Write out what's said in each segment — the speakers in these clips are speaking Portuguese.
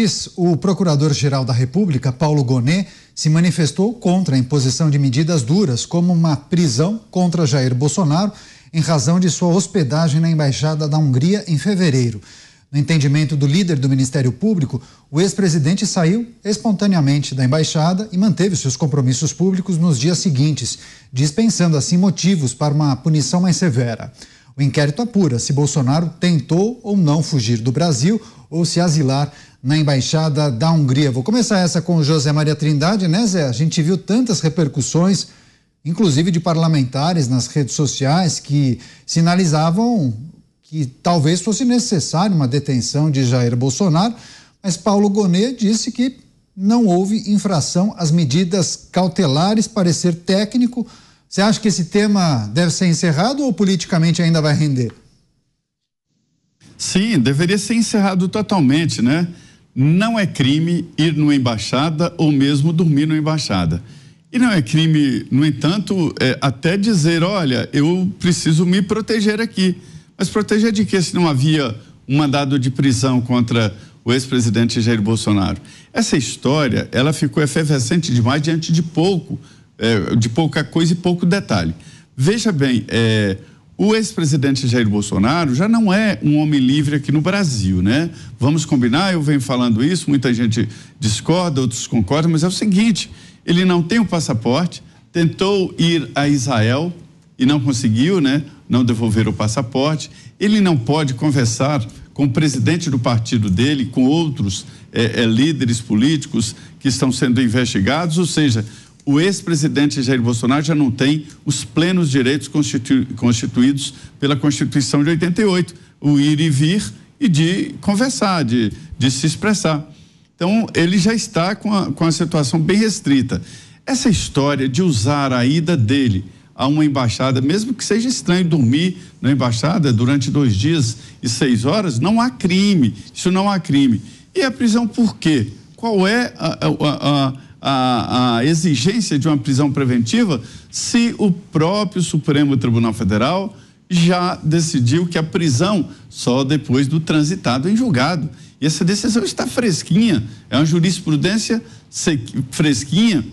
diz, o Procurador-Geral da República, Paulo Gonet, se manifestou contra a imposição de medidas duras, como uma prisão contra Jair Bolsonaro, em razão de sua hospedagem na Embaixada da Hungria em fevereiro. No entendimento do líder do Ministério Público, o ex-presidente saiu espontaneamente da embaixada e manteve seus compromissos públicos nos dias seguintes, dispensando assim motivos para uma punição mais severa. O inquérito apura se Bolsonaro tentou ou não fugir do Brasil ou se asilar na Embaixada da Hungria. Vou começar essa com José Maria Trindade, né, Zé? A gente viu tantas repercussões, inclusive de parlamentares nas redes sociais, que sinalizavam que talvez fosse necessário uma detenção de Jair Bolsonaro, mas Paulo Gonet disse que não houve infração às medidas cautelares, parecer técnico. Você acha que esse tema deve ser encerrado ou politicamente ainda vai render? Sim, deveria ser encerrado totalmente, né? não é crime ir numa embaixada ou mesmo dormir numa embaixada. E não é crime, no entanto, é até dizer, olha, eu preciso me proteger aqui. Mas proteger de que se não havia um mandado de prisão contra o ex-presidente Jair Bolsonaro? Essa história, ela ficou efervescente demais diante de pouco, é, de pouca coisa e pouco detalhe. Veja bem, é, o ex-presidente Jair Bolsonaro já não é um homem livre aqui no Brasil, né? Vamos combinar, eu venho falando isso, muita gente discorda, outros concordam, mas é o seguinte: ele não tem o passaporte, tentou ir a Israel e não conseguiu, né? Não devolver o passaporte. Ele não pode conversar com o presidente do partido dele, com outros é, é, líderes políticos que estão sendo investigados, ou seja, o ex-presidente Jair Bolsonaro já não tem os plenos direitos constitu, constituídos pela Constituição de 88, o ir e vir e de conversar, de, de se expressar. Então, ele já está com a, com a situação bem restrita. Essa história de usar a ida dele a uma embaixada, mesmo que seja estranho dormir na embaixada durante dois dias e seis horas, não há crime. Isso não há crime. E a prisão por quê? Qual é a, a, a a, a exigência de uma prisão preventiva se o próprio Supremo Tribunal Federal já decidiu que a prisão só depois do transitado em julgado. E essa decisão está fresquinha, é uma jurisprudência fresquinha,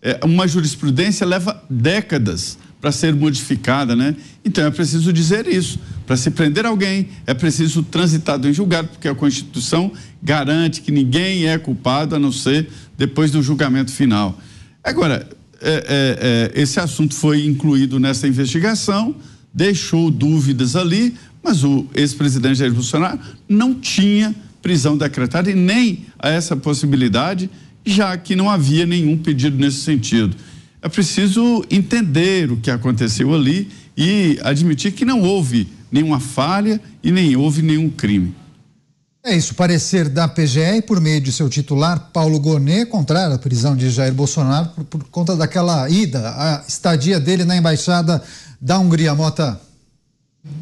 é, uma jurisprudência leva décadas para ser modificada, né? Então é preciso dizer isso. Para se prender alguém, é preciso transitado em julgado, porque a Constituição garante que ninguém é culpado a não ser depois do julgamento final. Agora, é, é, é, esse assunto foi incluído nessa investigação, deixou dúvidas ali, mas o ex-presidente Jair Bolsonaro não tinha prisão decretada e nem a essa possibilidade, já que não havia nenhum pedido nesse sentido. É preciso entender o que aconteceu ali e admitir que não houve nenhuma falha e nem houve nenhum crime. É isso, parecer da PGR por meio de seu titular, Paulo Gonet, contrário à prisão de Jair Bolsonaro por, por conta daquela ida, a estadia dele na embaixada da Hungria, Mota.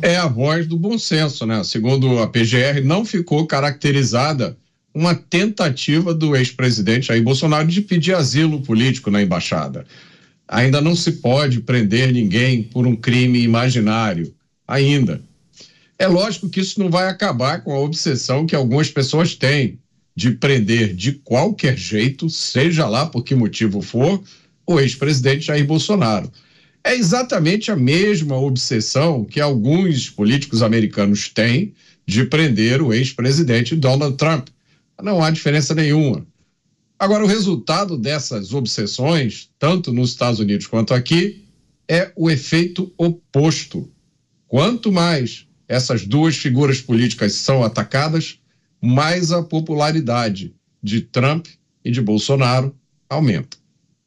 É a voz do bom senso, né? Segundo a PGR, não ficou caracterizada uma tentativa do ex-presidente Jair Bolsonaro de pedir asilo político na embaixada. Ainda não se pode prender ninguém por um crime imaginário ainda. É lógico que isso não vai acabar com a obsessão que algumas pessoas têm de prender de qualquer jeito, seja lá por que motivo for, o ex-presidente Jair Bolsonaro. É exatamente a mesma obsessão que alguns políticos americanos têm de prender o ex-presidente Donald Trump. Não há diferença nenhuma. Agora, o resultado dessas obsessões, tanto nos Estados Unidos quanto aqui, é o efeito oposto. Quanto mais essas duas figuras políticas são atacadas, mais a popularidade de Trump e de Bolsonaro aumenta.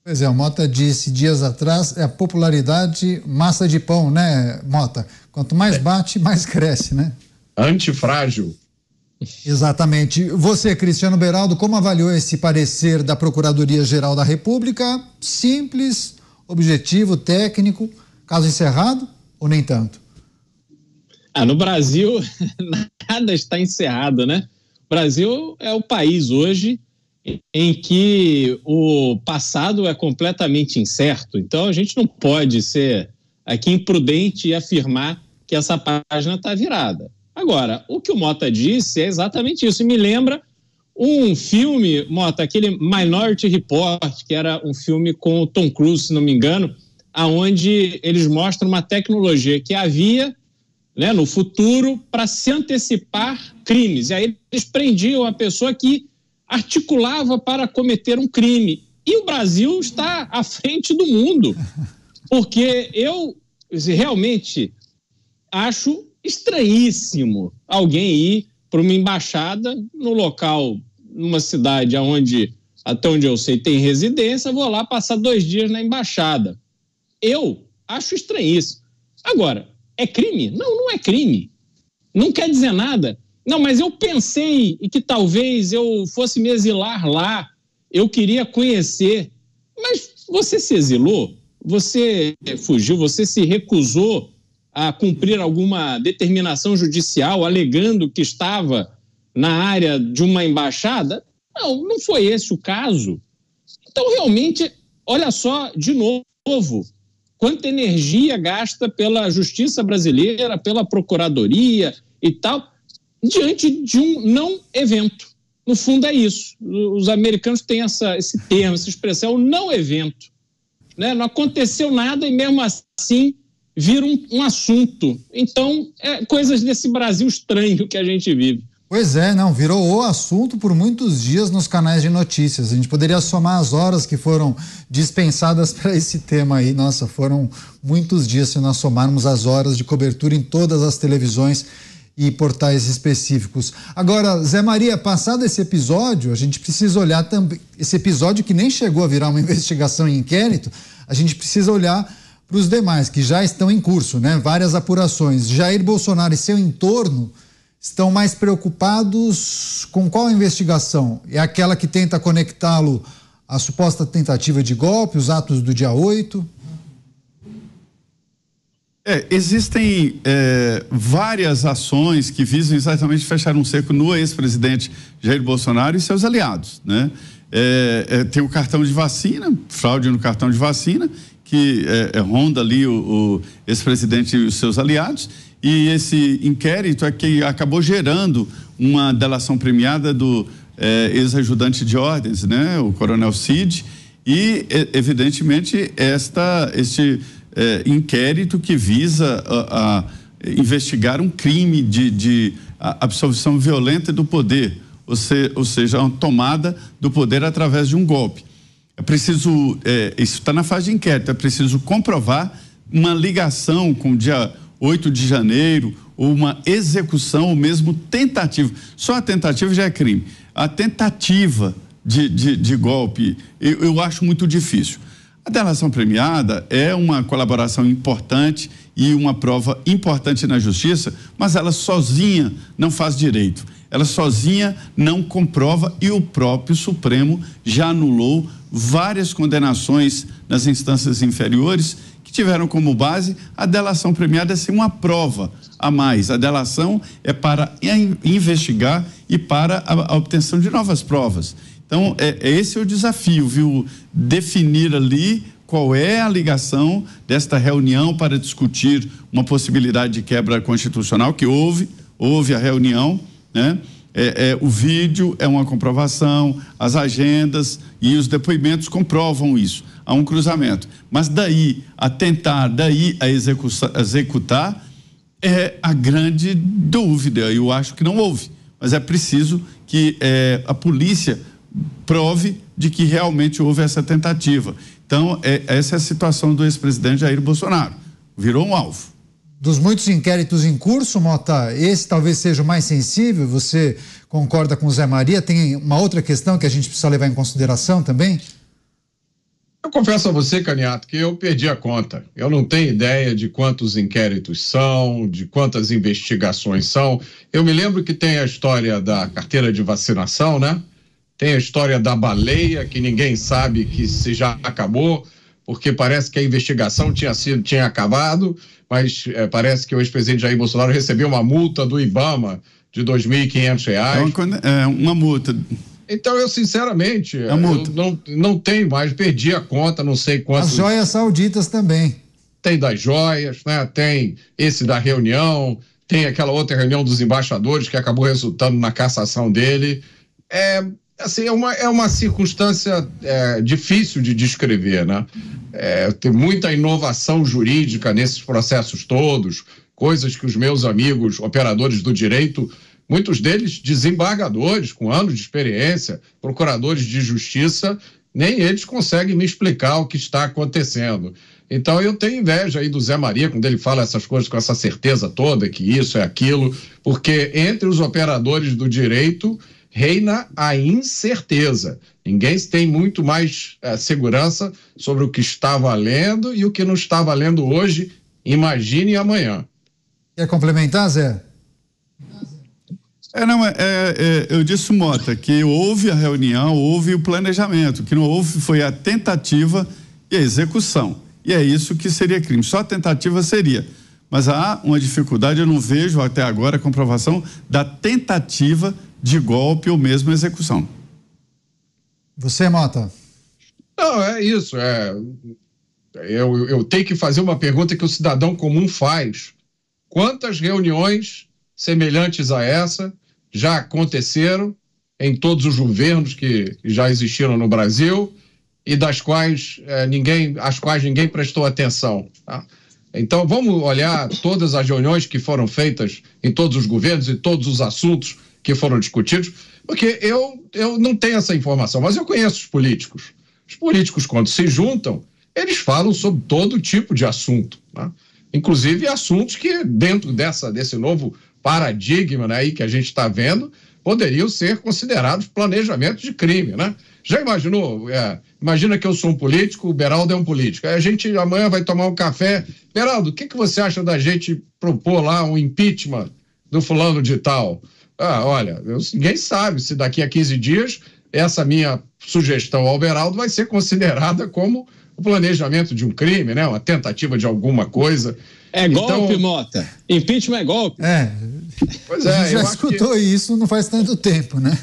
Pois é, o Mota disse dias atrás, é a popularidade massa de pão, né, Mota? Quanto mais é. bate, mais cresce, né? Antifrágil. Exatamente. Você, Cristiano Beraldo, como avaliou esse parecer da Procuradoria-Geral da República? Simples, objetivo, técnico, caso encerrado ou nem tanto? Ah, no Brasil, nada está encerrado, né? O Brasil é o país hoje em que o passado é completamente incerto. Então, a gente não pode ser aqui imprudente e afirmar que essa página está virada. Agora, o que o Mota disse é exatamente isso. E me lembra um filme, Mota, aquele Minority Report, que era um filme com o Tom Cruise, se não me engano, aonde eles mostram uma tecnologia que havia né, no futuro para se antecipar crimes. E aí eles prendiam a pessoa que articulava para cometer um crime. E o Brasil está à frente do mundo, porque eu realmente acho estranhíssimo alguém ir para uma embaixada no local, numa cidade onde, até onde eu sei, tem residência, vou lá passar dois dias na embaixada. Eu acho estranhíssimo. Agora, é crime? Não, não é crime. Não quer dizer nada. Não, mas eu pensei e que talvez eu fosse me exilar lá, eu queria conhecer. Mas você se exilou? Você fugiu? Você se recusou a cumprir alguma determinação judicial alegando que estava na área de uma embaixada? Não, não foi esse o caso. Então, realmente, olha só, de novo, quanta energia gasta pela justiça brasileira, pela procuradoria e tal, diante de um não evento. No fundo, é isso. Os americanos têm essa, esse termo, essa expressão, é o não evento. Né? Não aconteceu nada e, mesmo assim, vira um, um assunto. Então, é coisas desse Brasil estranho que a gente vive. Pois é, não, virou o assunto por muitos dias nos canais de notícias. A gente poderia somar as horas que foram dispensadas para esse tema aí. Nossa, foram muitos dias se nós somarmos as horas de cobertura em todas as televisões e portais específicos. Agora, Zé Maria, passado esse episódio, a gente precisa olhar também. Esse episódio que nem chegou a virar uma investigação em inquérito, a gente precisa olhar para os demais que já estão em curso, né? Várias apurações. Jair Bolsonaro e seu entorno estão mais preocupados com qual investigação? É aquela que tenta conectá-lo à suposta tentativa de golpe, os atos do dia 8? É, existem é, várias ações que visam exatamente fechar um seco no ex-presidente Jair Bolsonaro e seus aliados. Né? É, é, tem o cartão de vacina, fraude no cartão de vacina, que é, é, ronda ali o, o ex-presidente e os seus aliados. E esse inquérito é que acabou gerando uma delação premiada do é, ex-ajudante de ordens, né, o coronel Cid, e evidentemente esta, este é, inquérito que visa a, a investigar um crime de, de absolvição violenta do poder, ou, se, ou seja, uma tomada do poder através de um golpe. É preciso, é, isso está na fase de inquérito, é preciso comprovar uma ligação com o dia 8 de janeiro, uma execução ou mesmo tentativa. Só a tentativa já é crime. A tentativa de, de, de golpe, eu, eu acho muito difícil. A delação premiada é uma colaboração importante e uma prova importante na justiça, mas ela sozinha não faz direito. Ela sozinha não comprova e o próprio Supremo já anulou várias condenações nas instâncias inferiores tiveram como base a delação premiada é ser uma prova a mais. A delação é para investigar e para a obtenção de novas provas. Então, é, é esse é o desafio, viu? Definir ali qual é a ligação desta reunião para discutir uma possibilidade de quebra constitucional que houve, houve a reunião, né? É, é, o vídeo é uma comprovação, as agendas e os depoimentos comprovam isso a um cruzamento. Mas daí a tentar, daí a executar, é a grande dúvida. Eu acho que não houve. Mas é preciso que é, a polícia prove de que realmente houve essa tentativa. Então, é, essa é a situação do ex-presidente Jair Bolsonaro. Virou um alvo. Dos muitos inquéritos em curso, Mota, esse talvez seja o mais sensível. Você concorda com o Zé Maria? Tem uma outra questão que a gente precisa levar em consideração também? Eu confesso a você, Caniato, que eu perdi a conta. Eu não tenho ideia de quantos inquéritos são, de quantas investigações são. Eu me lembro que tem a história da carteira de vacinação, né? Tem a história da baleia, que ninguém sabe que se já acabou, porque parece que a investigação tinha, sido, tinha acabado, mas é, parece que o ex-presidente Jair Bolsonaro recebeu uma multa do Ibama de R$ 2.500. É uma, é uma multa então, eu, sinceramente, é eu não, não tenho mais, perdi a conta, não sei quantas. As joias sauditas também. Tem das joias, né? Tem esse da reunião, tem aquela outra reunião dos embaixadores que acabou resultando na cassação dele. É, assim, é uma, é uma circunstância é, difícil de descrever, né? É, tem muita inovação jurídica nesses processos todos, coisas que os meus amigos operadores do direito muitos deles desembargadores com anos de experiência, procuradores de justiça, nem eles conseguem me explicar o que está acontecendo. Então eu tenho inveja aí do Zé Maria quando ele fala essas coisas com essa certeza toda que isso é aquilo, porque entre os operadores do direito reina a incerteza. Ninguém tem muito mais é, segurança sobre o que está valendo e o que não está valendo hoje. Imagine amanhã. Quer complementar, Zé? É, não, é, é, é, eu disse, Mota, que houve a reunião, houve o planejamento, que não houve foi a tentativa e a execução. E é isso que seria crime. Só a tentativa seria. Mas há uma dificuldade, eu não vejo até agora a comprovação da tentativa de golpe ou mesmo execução. Você, Mota? Não, é isso. É... Eu, eu tenho que fazer uma pergunta que o cidadão comum faz. Quantas reuniões semelhantes a essa já aconteceram em todos os governos que já existiram no Brasil e das quais eh, ninguém, as quais ninguém prestou atenção. Tá? Então vamos olhar todas as reuniões que foram feitas em todos os governos e todos os assuntos que foram discutidos, porque eu, eu não tenho essa informação, mas eu conheço os políticos. Os políticos, quando se juntam, eles falam sobre todo tipo de assunto, né? inclusive assuntos que, dentro dessa, desse novo paradigma né, aí que a gente está vendo, poderiam ser considerados planejamento de crime, né? Já imaginou? É, imagina que eu sou um político, o Beraldo é um político. Aí a gente amanhã vai tomar um café. Beraldo, o que, que você acha da gente propor lá um impeachment do fulano de tal? Ah, olha, eu, ninguém sabe se daqui a 15 dias essa minha sugestão ao Beraldo vai ser considerada como o planejamento de um crime, né? Uma tentativa de alguma coisa. É golpe, então, Mota. Impeachment é golpe. É. Pois é, a gente já escutou que... isso não faz tanto tempo, né?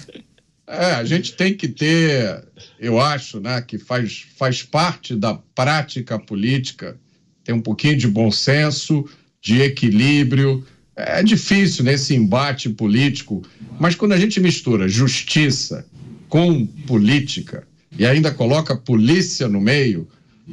É, a gente tem que ter, eu acho, né, que faz, faz parte da prática política, ter um pouquinho de bom senso, de equilíbrio. É difícil nesse embate político, mas quando a gente mistura justiça com política e ainda coloca polícia no meio,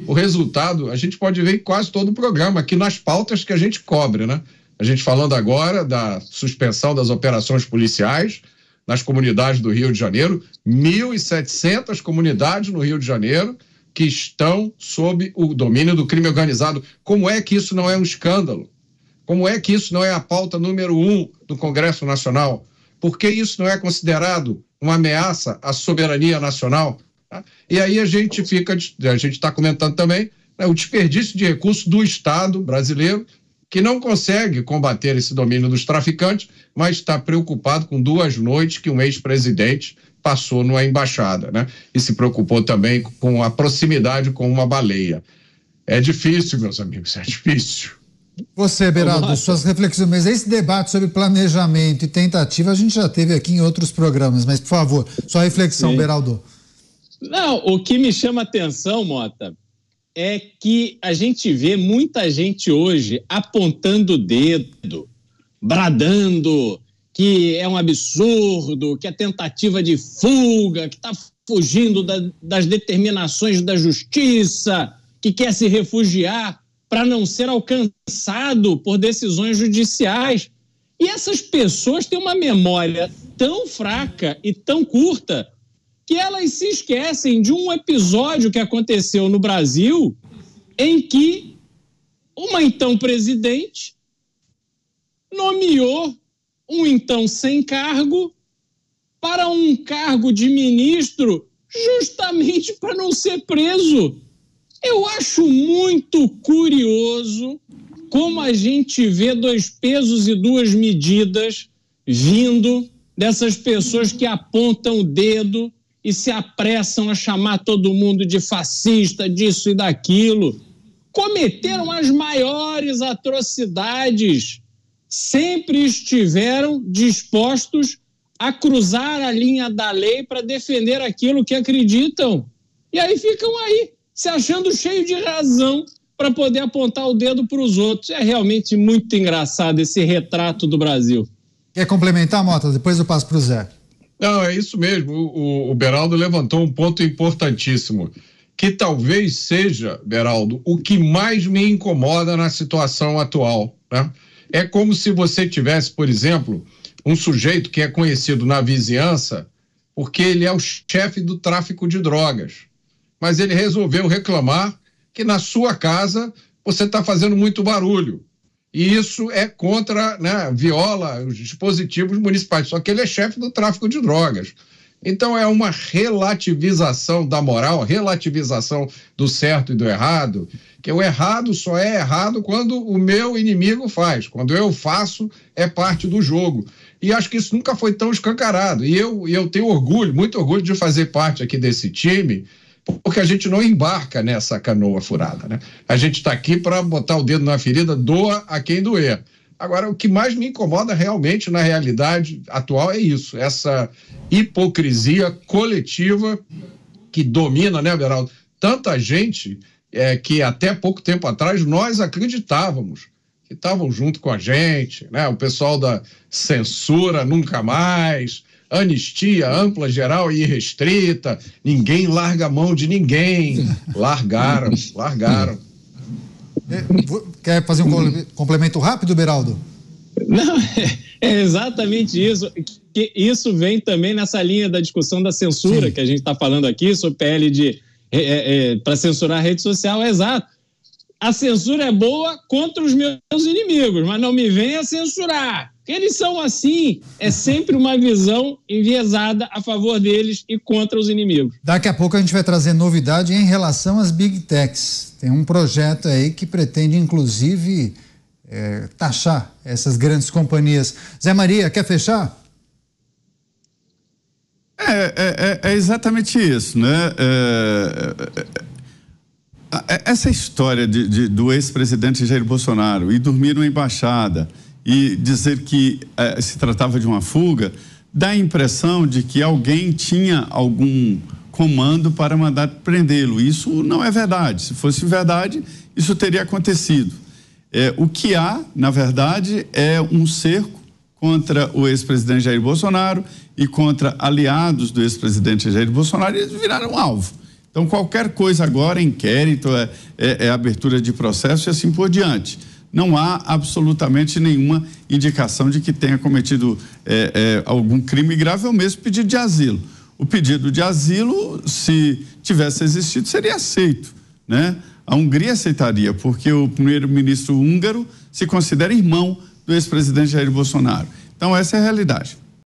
o resultado a gente pode ver em quase todo o programa, aqui nas pautas que a gente cobre, né? A gente falando agora da suspensão das operações policiais nas comunidades do Rio de Janeiro, 1.700 comunidades no Rio de Janeiro que estão sob o domínio do crime organizado. Como é que isso não é um escândalo? Como é que isso não é a pauta número um do Congresso Nacional? Por que isso não é considerado uma ameaça à soberania nacional? Tá? E aí a gente fica, a gente está comentando também né, o desperdício de recursos do Estado brasileiro, que não consegue combater esse domínio dos traficantes, mas está preocupado com duas noites que um ex-presidente passou numa embaixada, né? E se preocupou também com a proximidade com uma baleia. É difícil, meus amigos, é difícil. Você, Beraldo, suas reflexões. Mas esse debate sobre planejamento e tentativa a gente já teve aqui em outros programas, mas por favor, sua reflexão, Sim. Beraldo. Não, o que me chama atenção, Mota, é que a gente vê muita gente hoje apontando o dedo, bradando que é um absurdo, que é tentativa de fuga, que está fugindo da, das determinações da justiça, que quer se refugiar para não ser alcançado por decisões judiciais. E essas pessoas têm uma memória tão fraca e tão curta que elas se esquecem de um episódio que aconteceu no Brasil em que uma então presidente nomeou um então sem cargo para um cargo de ministro justamente para não ser preso. Eu acho muito curioso como a gente vê dois pesos e duas medidas vindo dessas pessoas que apontam o dedo e se apressam a chamar todo mundo de fascista, disso e daquilo. Cometeram as maiores atrocidades. Sempre estiveram dispostos a cruzar a linha da lei para defender aquilo que acreditam. E aí ficam aí, se achando cheio de razão para poder apontar o dedo para os outros. É realmente muito engraçado esse retrato do Brasil. Quer complementar, Mota? Depois eu passo para o Zé. Não, é isso mesmo. O, o Beraldo levantou um ponto importantíssimo, que talvez seja, Beraldo, o que mais me incomoda na situação atual. Né? É como se você tivesse, por exemplo, um sujeito que é conhecido na vizinhança porque ele é o chefe do tráfico de drogas. Mas ele resolveu reclamar que na sua casa você está fazendo muito barulho. E isso é contra, né, viola os dispositivos municipais. Só que ele é chefe do tráfico de drogas. Então é uma relativização da moral, relativização do certo e do errado, que o errado só é errado quando o meu inimigo faz, quando eu faço é parte do jogo. E acho que isso nunca foi tão escancarado. E eu, eu tenho orgulho, muito orgulho de fazer parte aqui desse time porque a gente não embarca nessa canoa furada. Né? A gente está aqui para botar o dedo na ferida, doa a quem doer. Agora, o que mais me incomoda realmente na realidade atual é isso, essa hipocrisia coletiva que domina, né, Beraldo? Tanta gente é, que até pouco tempo atrás nós acreditávamos que estavam junto com a gente, né? O pessoal da censura nunca mais, anistia ampla, geral e restrita, ninguém larga a mão de ninguém. Largaram, largaram. É, quer fazer um complemento rápido, Beraldo? Não, é, é exatamente isso. Que isso vem também nessa linha da discussão da censura Sim. que a gente está falando aqui, sobre PL de é, é, é para censurar a rede social, é exato. A censura é boa contra os meus inimigos, mas não me venha censurar. Eles são assim, é sempre uma visão enviesada a favor deles e contra os inimigos. Daqui a pouco a gente vai trazer novidade em relação às big techs. Tem um projeto aí que pretende, inclusive, é, taxar essas grandes companhias. Zé Maria, quer fechar? É, é, é, é exatamente isso, né? É, é, essa história de, de, do ex-presidente Jair Bolsonaro e dormir numa embaixada e dizer que eh, se tratava de uma fuga, dá a impressão de que alguém tinha algum comando para mandar prendê-lo. Isso não é verdade. Se fosse verdade, isso teria acontecido. Eh, o que há, na verdade, é um cerco contra o ex-presidente Jair Bolsonaro e contra aliados do ex-presidente Jair Bolsonaro, eles viraram alvo. Então, qualquer coisa agora, inquérito, é, é, é abertura de processo e assim por diante não há absolutamente nenhuma indicação de que tenha cometido é, é, algum crime grave ou mesmo pedido de asilo. O pedido de asilo, se tivesse existido, seria aceito, né? A Hungria aceitaria, porque o primeiro-ministro húngaro se considera irmão do ex-presidente Jair Bolsonaro. Então, essa é a realidade.